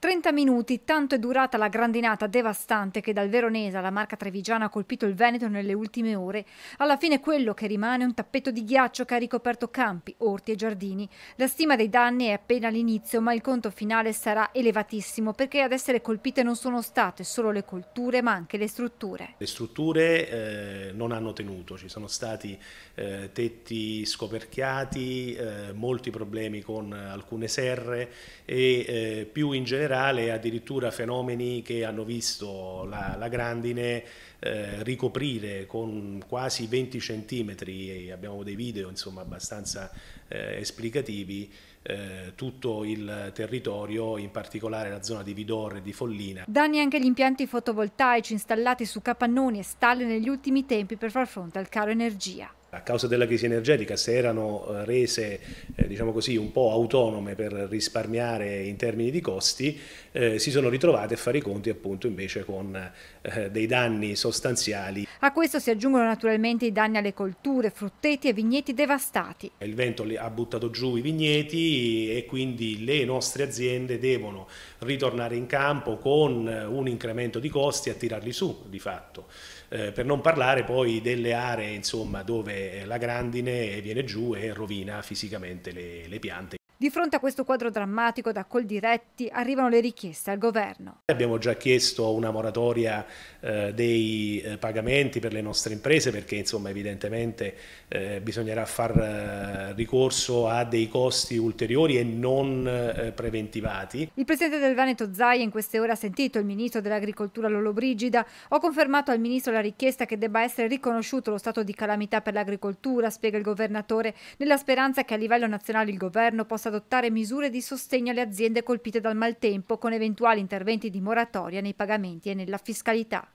30 minuti, tanto è durata la grandinata devastante che dal Veronese alla Marca Trevigiana ha colpito il Veneto nelle ultime ore. Alla fine quello che rimane è un tappeto di ghiaccio che ha ricoperto campi, orti e giardini. La stima dei danni è appena all'inizio, ma il conto finale sarà elevatissimo perché ad essere colpite non sono state solo le colture, ma anche le strutture. Le strutture eh, non hanno tenuto, ci sono stati eh, tetti scoperchiati, eh, molti problemi con alcune serre e eh, più in generale generale e addirittura fenomeni che hanno visto la, la grandine eh, ricoprire con quasi 20 centimetri, e abbiamo dei video insomma abbastanza eh, esplicativi, eh, tutto il territorio, in particolare la zona di Vidorre e di Follina. Danni anche agli impianti fotovoltaici installati su capannoni e stalle negli ultimi tempi per far fronte al caro energia a causa della crisi energetica si erano eh, rese eh, diciamo così, un po' autonome per risparmiare in termini di costi, eh, si sono ritrovate a fare i conti appunto invece con eh, dei danni sostanziali. A questo si aggiungono naturalmente i danni alle colture, frutteti e vigneti devastati. Il vento ha buttato giù i vigneti e quindi le nostre aziende devono ritornare in campo con eh, un incremento di costi a tirarli su di fatto. Eh, per non parlare poi delle aree insomma, dove la grandine viene giù e rovina fisicamente le, le piante di fronte a questo quadro drammatico da col diretti arrivano le richieste al governo. Abbiamo già chiesto una moratoria eh, dei eh, pagamenti per le nostre imprese perché insomma, evidentemente eh, bisognerà far eh, ricorso a dei costi ulteriori e non eh, preventivati. Il presidente del Veneto Zaia in queste ore ha sentito il ministro dell'agricoltura Lollobrigida. Ho confermato al ministro la richiesta che debba essere riconosciuto lo stato di calamità per l'agricoltura, spiega il governatore, nella speranza che a livello nazionale il governo possa senza adottare misure di sostegno alle aziende colpite dal maltempo con eventuali interventi di moratoria nei pagamenti e nella fiscalità.